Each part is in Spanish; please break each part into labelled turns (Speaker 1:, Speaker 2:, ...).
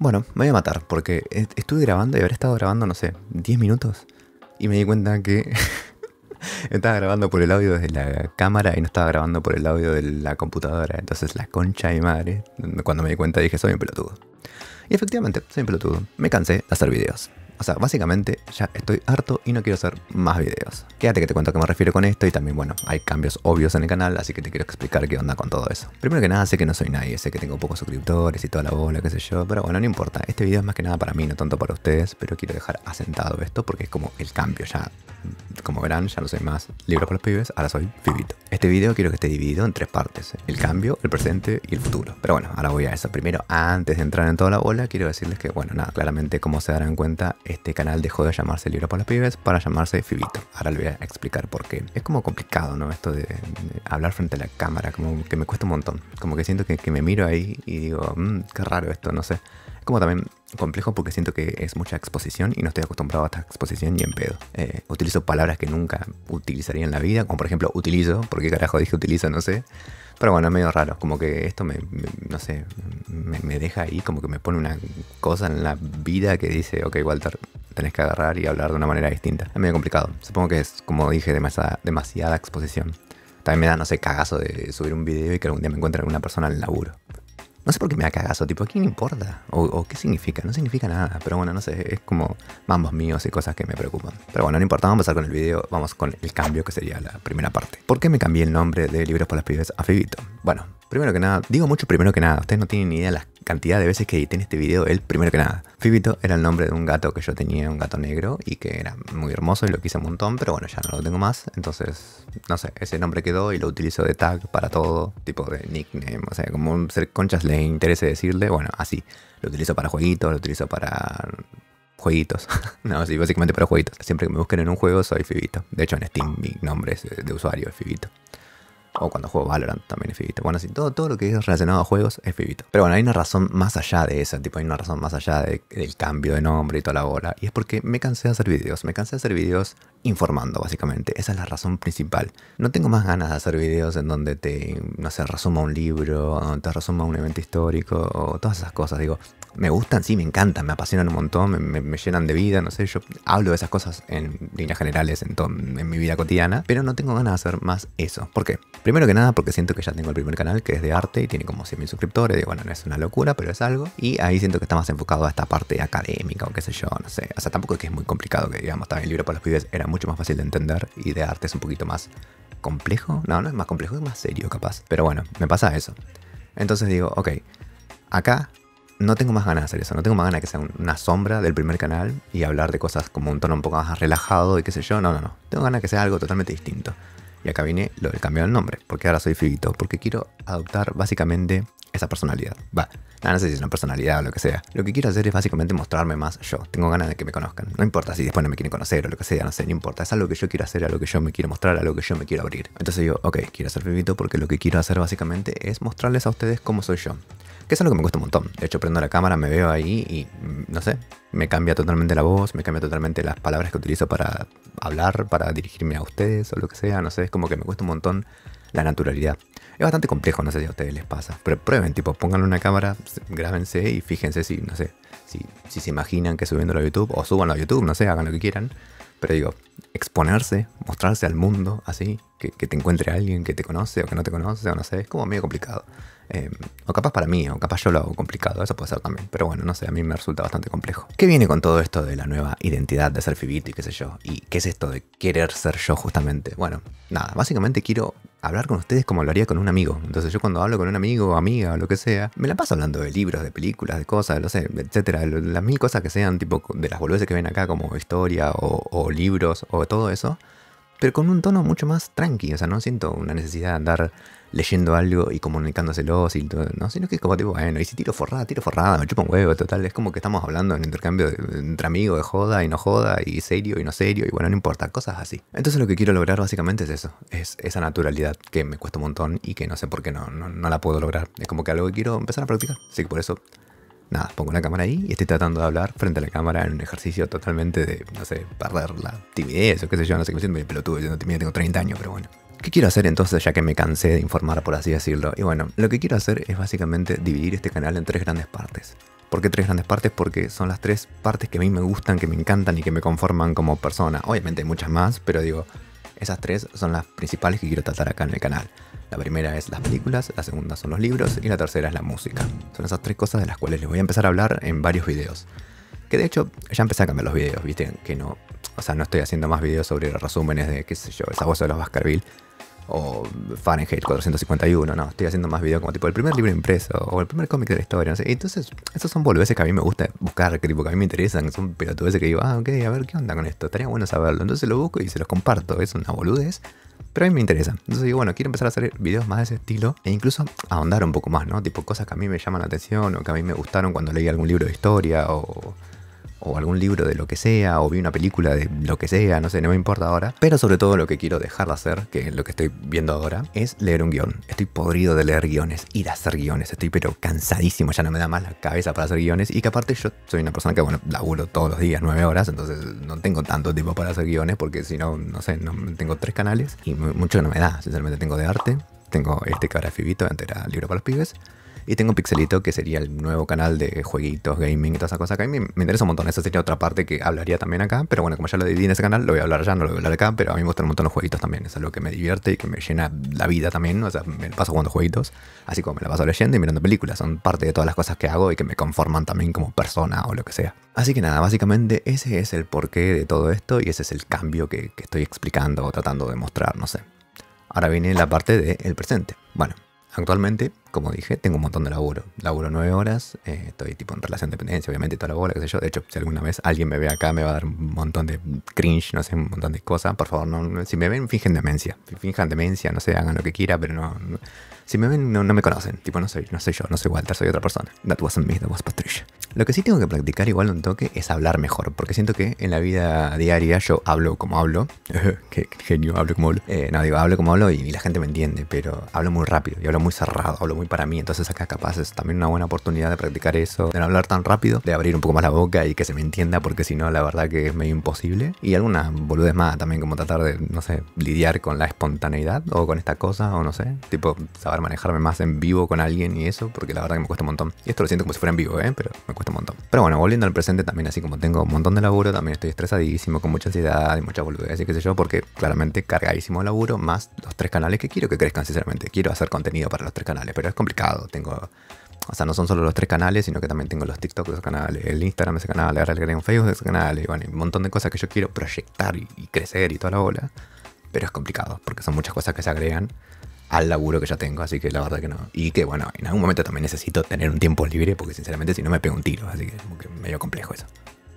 Speaker 1: Bueno, me voy a matar porque e-, estuve grabando y habré estado grabando, no sé, 10 minutos. Y me di cuenta que estaba grabando por el audio de la cámara y no estaba grabando por el audio de la computadora. Entonces la concha de madre, cuando me di cuenta dije, soy un pelotudo. Y efectivamente, soy un pelotudo. Me cansé de hacer videos. O sea, básicamente ya estoy harto y no quiero hacer más videos. Quédate que te cuento a qué me refiero con esto y también, bueno, hay cambios obvios en el canal, así que te quiero explicar qué onda con todo eso. Primero que nada, sé que no soy nadie, sé que tengo pocos suscriptores y toda la bola, qué sé yo, pero bueno, no importa. Este video es más que nada para mí, no tanto para ustedes, pero quiero dejar asentado esto porque es como el cambio ya. Como verán, ya no soy más libro con los pibes, ahora soy vivito. Este video quiero que esté dividido en tres partes, el cambio, el presente y el futuro. Pero bueno, ahora voy a eso. Primero, antes de entrar en toda la bola, quiero decirles que, bueno, nada, claramente como se darán cuenta, este canal dejó de llamarse Libro para los Pibes para llamarse Fibito. Ahora le voy a explicar por qué. Es como complicado, ¿no? Esto de hablar frente a la cámara, como que me cuesta un montón. Como que siento que, me miro ahí y digo, mmm, qué raro esto, no sé. Es como también complejo porque siento que es mucha exposición y no estoy acostumbrado a esta exposición ni en pedo. Eh, utilizo palabras que nunca utilizaría en la vida, como por ejemplo utilizo, porque carajo dije utilizo, no sé. Pero bueno, es medio raro. Como que esto me, no sé, me, deja ahí, como que me pone una cosa en la vida que dice, ok, Walter, tenés que agarrar y hablar de una manera distinta. Es medio complicado. Supongo que es, como dije, demasiada, demasiada exposición. También me da, no sé, cagazo de subir un video y que algún día me encuentre alguna persona en el laburo. No sé por qué me da cagazo, tipo, ¿a quién importa? O, qué significa? No significa nada, pero bueno, no sé, es como mambos míos y cosas que me preocupan. Pero bueno, no importa, vamos a empezar con el video, vamos con el cambio que sería la primera parte. ¿Por qué me cambié el nombre de Libros por las Pibes a Fibito? Bueno, primero que nada, digo mucho primero que nada, ustedes no tienen ni idea de las cantidad de veces que edité en este video el primero que nada. Fibito era el nombre de un gato que yo tenía, un gato negro, y que era muy hermoso y lo quise un montón, pero bueno, ya no lo tengo más. Entonces, no sé, ese nombre quedó y lo utilizo de tag para todo, tipo de nickname, o sea, como un ser conchas le interese decirle, bueno, así. Lo utilizo para jueguitos, lo utilizo para jueguitos. no, sí, básicamente para jueguitos. Siempre que me busquen en un juego soy Fibito. De hecho, en Steam mi nombre de usuario es Fibito. O cuando juego Valorant también es Fibito. Bueno, sí, todo, todo lo que es relacionado a juegos es Fibito. Pero bueno, hay una razón más allá de esa tipo, hay una razón más allá del cambio de nombre y toda la bola. Y es porque me cansé de hacer videos, me cansé de hacer videos informando, básicamente. Esa es la razón principal. No tengo más ganas de hacer videos en donde te, no sé, resuma un libro, donde te resuma un evento histórico, o todas esas cosas. Digo, me gustan, sí, me encantan, me apasionan un montón, me, llenan de vida, no sé, yo hablo de esas cosas en líneas generales en, en mi vida cotidiana, pero no tengo ganas de hacer más eso. ¿Por qué? Primero que nada porque siento que ya tengo el primer canal que es de arte y tiene como 100.000 suscriptores. Digo, bueno, no es una locura, pero es algo. Y ahí siento que está más enfocado a esta parte académica o qué sé yo, no sé. O sea, tampoco es que es muy complicado, que digamos, también el libro para los pibes era mucho más fácil de entender y de arte es un poquito más complejo. No, no es más complejo, es más serio capaz. Pero bueno, me pasa eso. Entonces digo, ok, acá no tengo más ganas de hacer eso, no tengo más ganas de que sea una sombra del primer canal y hablar de cosas como un tono un poco más relajado y qué sé yo, no, no, no. Tengo ganas de que sea algo totalmente distinto. Y acá viene lo del cambio del nombre, porque ahora soy Fibito, porque quiero adoptar básicamente esa personalidad. Va, no, sé si es una personalidad o lo que sea. Lo que quiero hacer es básicamente mostrarme más yo. Tengo ganas de que me conozcan. No importa si después no me quieren conocer o lo que sea, no sé, no importa. Es algo que yo quiero hacer, a lo que yo me quiero mostrar, a lo que yo me quiero abrir. Entonces yo, ok, quiero ser Fibito porque lo que quiero hacer básicamente es mostrarles a ustedes cómo soy yo que es algo que me cuesta un montón. De hecho, prendo la cámara, me veo ahí y mm, no sé, me cambia totalmente la voz, me cambia totalmente las palabras que utilizo para hablar, para dirigirme a ustedes o lo que sea. No sé, es como que me cuesta un montón la naturalidad. Es bastante complejo, no sé si a ustedes les pasa. Pero prueben, tipo, pónganle una cámara, grábense y fíjense si, no sé, si, si se imaginan que subiendo a YouTube o suban a YouTube, no sé, hagan lo que quieran. Pero digo, exponerse, mostrarse al mundo así, que, te encuentre alguien que te conoce o que no te conoce o no sé, es como medio complicado. Em, o capaz para mí, o capaz yo lo hago complicado, eso puede ser también. Pero bueno, no sé, a mí me resulta bastante complejo. ¿Qué viene con todo esto de la nueva identidad de ser Fibito y qué sé yo? ¿Y qué es esto de querer ser yo justamente? Bueno, nada, básicamente quiero hablar con ustedes como lo haría con un amigo. Entonces yo cuando hablo con un amigo, o amiga o lo que sea, me la paso hablando de libros, de películas, de cosas, no sé, etcétera, las mil cosas que sean, tipo de las boludeces que ven acá como historia o, o libros o todo eso, pero con un tono mucho más tranqui, o sea, no siento una necesidad de andar leyendo algo y comunicándoselo, y ¿no? Sino que es como tipo, bueno, y si tiro forrada, tiro forrada, me chupa un huevo, total. Es como que estamos hablando en intercambio entre amigos de joda y no joda, y serio y no serio, y bueno, no importa, cosas así. Entonces lo que quiero lograr básicamente es eso, es esa naturalidad que me cuesta un montón y que no sé por qué no, no, la puedo lograr. Es como que algo que quiero empezar a practicar. Así que por eso nada, pongo una cámara ahí y estoy tratando de hablar frente a la cámara en un ejercicio totalmente de, no sé, perder la timidez o qué sé yo, no sé qué me siento pelotudo, yo no timidez, tengo 30 años, pero bueno. ¿Qué quiero hacer entonces ya que me cansé de informar, por así decirlo? Y bueno, lo que quiero hacer es básicamente dividir este canal en tres grandes partes. ¿Por qué tres grandes partes? Porque son las tres partes que a mí me gustan, que me encantan y que me conforman como persona. Obviamente hay muchas más, pero digo, esas tres son las principales que quiero tratar acá en el canal. La primera es las películas, la segunda son los libros y la tercera es la música. Son esas tres cosas de las cuales les voy a empezar a hablar en varios videos. Que de hecho ya empecé a cambiar los videos, viste, que no o sea, no estoy haciendo más videos sobre los resúmenes de, qué sé yo, el voz de los Baskerville o Fahrenheit 451, no, estoy haciendo más videos como tipo el primer libro impreso o el primer cómic de la historia, no sé. Entonces, esos son boludeces que a mí me gusta buscar, que, a mí me interesan, son pelotudeces que digo, ah, ok, a ver qué onda con esto, estaría bueno saberlo. Entonces lo busco y se los comparto, es una boludez, pero a mí me interesa. Entonces digo, bueno, quiero empezar a hacer videos más de ese estilo e incluso ahondar un poco más, ¿no? Tipo cosas que a mí me llaman la atención o que a mí me gustaron cuando leí algún libro de historia o o algún libro de lo que sea, o vi una película de lo que sea, no sé, no me importa ahora. Pero sobre todo lo que quiero dejar de hacer, que es lo que estoy viendo ahora, es leer un guión. Estoy podrido de leer guiones, y de hacer guiones, estoy pero cansadísimo, ya no me da más la cabeza para hacer guiones. Y que aparte yo soy una persona que, bueno, laburo todos los días, nueve horas, entonces no tengo tanto tiempo para hacer guiones, porque si no, no sé, no, tengo tres canales y mucho no me da, sinceramente tengo de arte. Tengo este que ahora es Fibito, antes era libro para los pibes. Y tengo Pixelito, que sería el nuevo canal de jueguitos, gaming y todas esas cosas acá. Y me, interesa un montón. Esa sería otra parte que hablaría también acá. Pero bueno, como ya lo dividí en ese canal, lo voy a hablar allá, no lo voy a hablar acá. Pero a mí me gustan un montón los jueguitos también. es algo que me divierte y que me llena la vida también. O sea, me paso jugando jueguitos, así como me la paso leyendo y mirando películas. Son parte de todas las cosas que hago y que me conforman también como persona o lo que sea. Así que nada, básicamente ese es el porqué de todo esto y ese es el cambio que, estoy explicando o tratando de mostrar, no sé. Ahora viene la parte del presente. Bueno, Actualmente, como dije, tengo un montón de laburo. Laburo nueve horas, eh, estoy tipo en relación de dependencia, obviamente, toda la bola, qué sé yo. De hecho, si alguna vez alguien me ve acá, me va a dar un montón de cringe, no sé, un montón de cosas. Por favor, no, si me ven, fingen demencia. Finjan demencia, no sé, hagan lo que quiera, pero no. si me ven, no, me conocen. Tipo, no soy, no soy yo, no soy Walter, soy otra persona. That wasn't me, that was Patricia. Lo que sí tengo que practicar igual un toque es hablar mejor, porque siento que en la vida diaria yo hablo como hablo. qué, genio, hablo como hablo. Eh, no, digo, hablo como hablo y, la gente me entiende, pero hablo muy rápido y hablo muy cerrado, hablo muy para mí. Entonces acá capaz es también una buena oportunidad de practicar eso, de no hablar tan rápido, de abrir un poco más la boca y que se me entienda, porque si no, la verdad que es medio imposible. Y algunas boludes más también, como tratar de, no sé, lidiar con la espontaneidad o con esta cosa, o no sé, tipo saber manejarme más en vivo con alguien y eso, porque la verdad que me cuesta un montón. Y esto lo siento como si fuera en vivo, ¿eh? Pero un montón. Pero bueno, volviendo al presente también, así como tengo un montón de laburo, también estoy estresadísimo, con mucha ansiedad y mucha boludez y que sé yo, porque claramente cargadísimo laburo, más los tres canales que quiero que crezcan, sinceramente. Quiero hacer contenido para los tres canales, pero es complicado. Tengo o sea, no son solo los tres canales, sino que también tengo los TikTok de esos canales, el Instagram de ese canal, ahora que de Facebook de ese canal, y bueno, un montón de cosas que yo quiero proyectar y, crecer y toda la bola. Pero es complicado, porque son muchas cosas que se agregan al laburo que ya tengo, así que la verdad que no. Y que bueno, en algún momento también necesito tener un tiempo libre porque sinceramente si no me pego un tiro, así que medio complejo eso.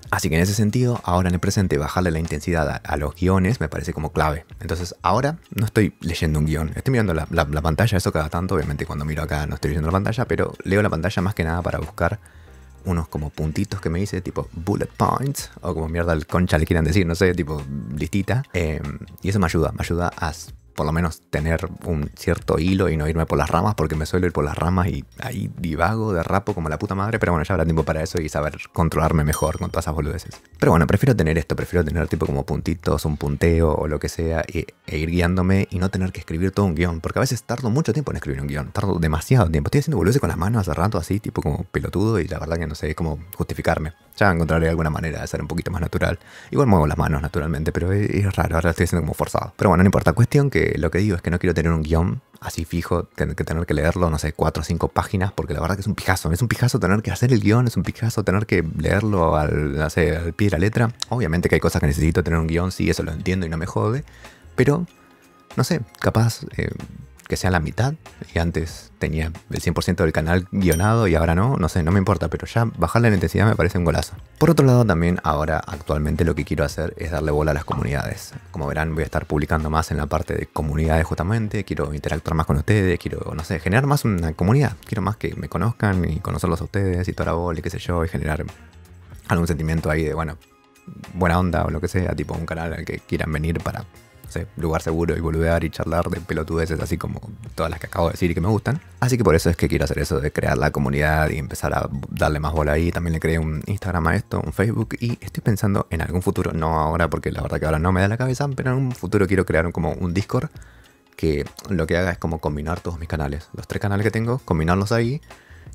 Speaker 1: Así que en ese sentido, ahora en el presente, bajarle la intensidad a, los guiones me parece como clave. Entonces, ahora no estoy leyendo un guión, estoy mirando la, pantalla, eso cada tanto, obviamente cuando miro acá no estoy leyendo la pantalla, pero leo la pantalla más que nada para buscar unos como puntitos que me dice, tipo bullet points, o como mierda el concha le quieran decir, no sé, tipo listita. Em, y eso me ayuda, me ayuda a por lo menos tener un cierto hilo y no irme por las ramas, porque me suelo ir por las ramas y ahí divago, derrapo como la puta madre, pero bueno, ya habrá tiempo para eso y saber controlarme mejor con todas esas boludeces. Pero bueno, prefiero tener esto, prefiero tener tipo como puntitos, un punteo o lo que sea, e, ir guiándome y no tener que escribir todo un guión, porque a veces tardo mucho tiempo en escribir un guión, tardo demasiado tiempo. Estoy haciendo boludeces con las manos hace rato así, tipo como pelotudo y la verdad que no sé cómo justificarme. Ya encontraré alguna manera de ser un poquito más natural. Igual muevo las manos naturalmente, pero es, raro, ahora estoy haciendo como forzado. Pero bueno, no importa. Cuestión que lo que digo es que no quiero tener un guión así fijo, tener que tener que leerlo, no sé, cuatro o cinco páginas, porque la verdad que es un pijazo. Es un pijazo tener que hacer el guión, es un pijazo tener que leerlo al, pie de la letra. Obviamente que hay cosas que necesito tener un guión, sí, eso lo entiendo y no me jode. Pero, no sé, capaz... Eh, que sea la mitad. Y antes tenía el 100% del canal guionado y ahora no, no sé, no me importa, pero ya bajar la intensidad me parece un golazo. Por otro lado, también ahora actualmente lo que quiero hacer es darle bola a las comunidades. Como verán, voy a estar publicando más en la parte de comunidades justamente, quiero interactuar más con ustedes, quiero, no sé, generar más una comunidad, quiero más que me conozcan y conocerlos a ustedes y toda bola y qué sé yo, y generar algún sentimiento ahí de, bueno, buena onda o lo que sea, tipo un canal al que quieran venir para lugar seguro y volver y charlar de pelotudeces, así como todas las que acabo de decir y que me gustan. Así que por eso es que quiero hacer eso de crear la comunidad y empezar a darle más bola ahí. También le creé un Instagram a esto, un Facebook y estoy pensando en algún futuro, no ahora porque la verdad que ahora no me da la cabeza, pero en un futuro quiero crear como un Discord que lo que haga es como combinar todos mis canales. Los tres canales que tengo, combinarlos ahí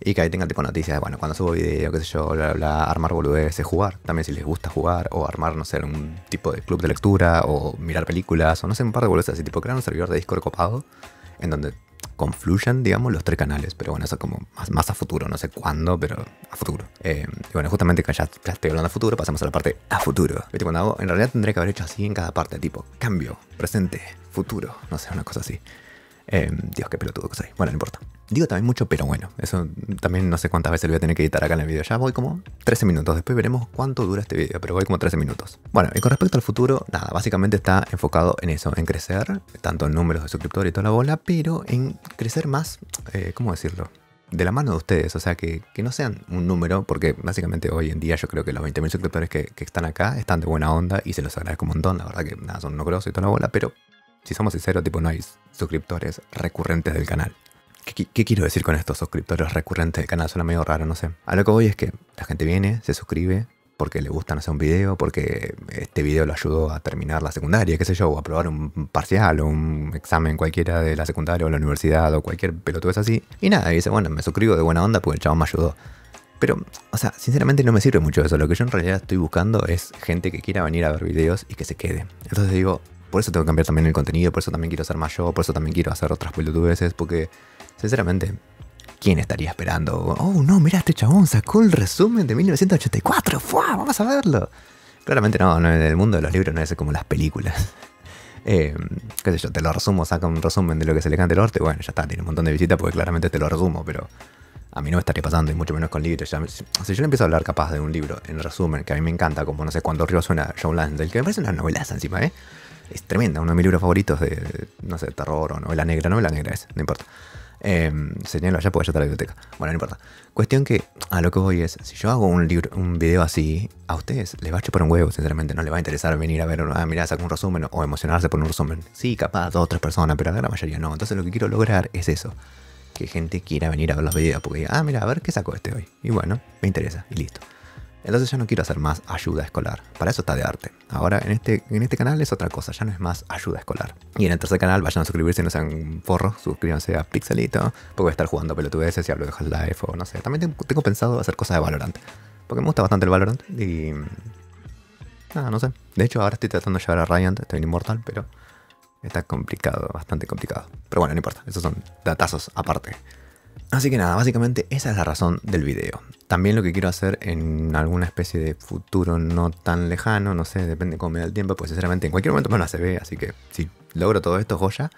Speaker 1: y que ahí tengan tipo noticias, bueno, cuando subo video, qué sé yo, bla, bla, bla armar boludeces, jugar, también si les gusta jugar, o armar, no sé, un tipo de club de lectura, o mirar películas, o no sé, un par de boludeces, así tipo crear un servidor de Discord copado, en donde confluyan, digamos, los tres canales, pero bueno, eso como más, más a futuro, no sé cuándo, pero a futuro. Eh, y bueno, justamente que ya, estoy hablando a futuro, pasamos a la parte a futuro. tipo cuando hago, en realidad tendría que haber hecho así en cada parte, tipo, cambio, presente, futuro, no sé, una cosa así. Eh, Dios, qué pelotudo que soy. Bueno, no importa. Digo también mucho, pero bueno, eso también no sé cuántas veces lo voy a tener que editar acá en el video. Ya voy como 13 minutos, después veremos cuánto dura este video, pero voy como 13 minutos. Bueno, y con respecto al futuro, nada, básicamente está enfocado en eso, en crecer, tanto en números de suscriptores y toda la bola, pero en crecer más, eh, ¿cómo decirlo? de la mano de ustedes, o sea, que, no sean un número, porque básicamente hoy en día yo creo que los 20.000 suscriptores que, están acá están de buena onda y se los agradezco un montón, la verdad que nada, son no grosos y toda la bola, pero si somos sinceros, tipo, no hay suscriptores recurrentes del canal. ¿Qué, quiero decir con estos suscriptores recurrentes del canal? Suena medio raro, no sé. A lo que voy es que la gente viene, se suscribe porque le gustan hacer un video, porque este video lo ayudó a terminar la secundaria, qué sé yo, o a probar un parcial o un examen cualquiera de la secundaria o la universidad o cualquier pelotudez así. Y nada, y dice, bueno, me suscribo de buena onda porque el chabón me ayudó. Pero, o sea, sinceramente no me sirve mucho eso. Lo que yo en realidad estoy buscando es gente que quiera venir a ver videos y que se quede. Entonces digo, por eso tengo que cambiar también el contenido, por eso también quiero ser más yo, por eso también quiero hacer otras pelotudeces, porque Sinceramente, ¿quién estaría esperando? Oh, no, mirá, este chabón sacó el resumen de 1984. ¡Fua! Vamos a verlo. Claramente no, en el mundo de los libros no es como las películas. Eh, qué sé yo, te lo resumo, saca un resumen de lo que se le canta el orte? bueno, ya está, tiene un montón de visitas porque claramente te lo resumo, pero a mí no me estaría pasando, y mucho menos con libros. O si, yo le empiezo a hablar capaz de un libro, en resumen, que a mí me encanta, como no sé cuando río suena John Landel, que me parece una novelaza encima, ¿eh? Es tremenda, uno de mis libros favoritos de, no sé, terror o novela negra, novela negra es, no importa. Em, señalo allá ya porque está la biblioteca. Bueno, no importa. Cuestión que a lo que voy es, si yo hago un libro, un video así, a ustedes les va a chupar un huevo, sinceramente. No les va a interesar venir a ver, ah, mira saco un resumen o emocionarse por un resumen. Sí, capaz, dos o tres personas, pero la mayoría no. Entonces lo que quiero lograr es eso. Que gente quiera venir a ver los videos porque diga, ah, mira, a ver qué saco este hoy. Y bueno, me interesa y listo. Entonces ya no quiero hacer más ayuda escolar. Para eso está de arte. Ahora en este, en este canal es otra cosa, ya no es más ayuda escolar. Y en el tercer canal vayan a suscribirse, no sean forros, suscríbanse a Pixelito, porque voy a estar jugando pelotudeces y hablo de half o no sé. También tengo, pensado hacer cosas de Valorant, porque me gusta bastante el Valorant y... Nada, no sé. De hecho ahora estoy tratando de llevar a Ryan, estoy en Immortal, pero está complicado, bastante complicado. Pero bueno, no importa, esos son datazos aparte. Así que nada, básicamente esa es la razón del video. También lo que quiero hacer en alguna especie de futuro no tan lejano, no sé, depende cómo me da el tiempo, pues sinceramente en cualquier momento me la se ve, así que sí, logro todo esto, joya.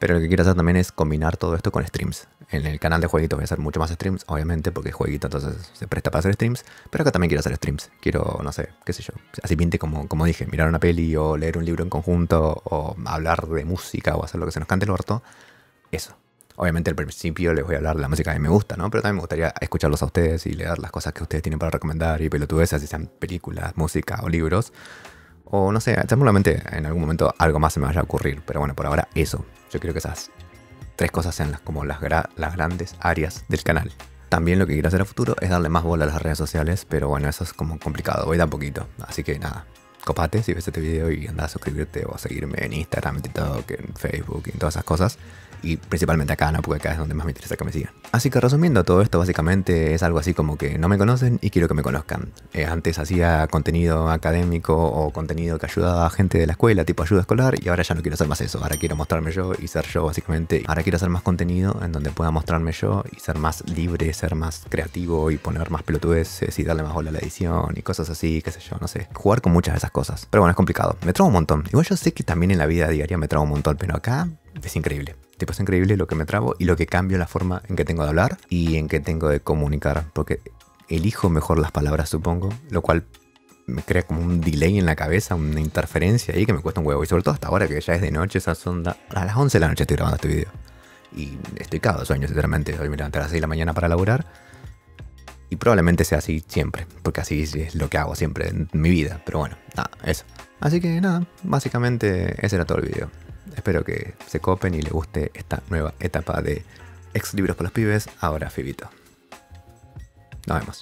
Speaker 1: Pero lo que quiero hacer también es combinar todo esto con streams. En el canal de jueguitos voy a hacer mucho más streams, obviamente, porque jueguito entonces se presta para hacer streams. Pero acá también quiero hacer streams. Quiero, no sé, qué sé yo. Así pinte como, como dije, mirar una peli o leer un libro en conjunto o hablar de música o hacer lo que se nos cante el orto. Eso. Obviamente al principio les voy a hablar de la música que me gusta, ¿no? Pero también me gustaría escucharlos a ustedes y leer las cosas que ustedes tienen para recomendar y pelotudeces, si sean películas, música o libros. O no sé, seguramente en algún momento algo más se me vaya a ocurrir. Pero bueno, por ahora eso. Yo creo que esas tres cosas sean como las, grandes áreas del canal. También lo que quiero hacer a futuro es darle más bola a las redes sociales, pero bueno, eso es como complicado, voy tan poquito. Así que nada, copate si ves este video y anda a suscribirte o a seguirme en Instagram, en TikTok, en Facebook y en todas esas cosas y principalmente acá, ¿no? Porque acá es donde más me interesa que me sigan. Así que resumiendo todo esto, básicamente es algo así como que no me conocen y quiero que me conozcan. Eh, antes hacía contenido académico o contenido que ayudaba a gente de la escuela, tipo ayuda escolar, y ahora ya no quiero hacer más eso. Ahora quiero mostrarme yo y ser yo, básicamente. Ahora quiero hacer más contenido en donde pueda mostrarme yo y ser más libre, ser más creativo y poner más pelotudeces y darle más bola a la edición y cosas así, qué sé yo, no sé. Jugar con muchas de esas cosas. Pero bueno, es complicado. Me trago un montón. Igual yo sé que también en la vida diaria me trago un montón, pero acá es increíble. Tipo, es increíble lo que me trabo y lo que cambio la forma en que tengo de hablar y en que tengo de comunicar. Porque elijo mejor las palabras, supongo, lo cual me crea como un delay en la cabeza, una interferencia ahí que me cuesta un huevo. Y sobre todo hasta ahora que ya es de noche, esas sonda a las 11 de la noche estoy grabando este video. Y estoy cagado de sueño, sinceramente. Hoy me levanté a las 6 de la mañana para laburar. Y probablemente sea así siempre, porque así es lo que hago siempre en mi vida. Pero bueno, nada, eso. Así que nada, básicamente ese era todo el video. Espero que se copen y les guste esta nueva etapa de ex libros para los pibes, ahora Fibito. Nos vemos.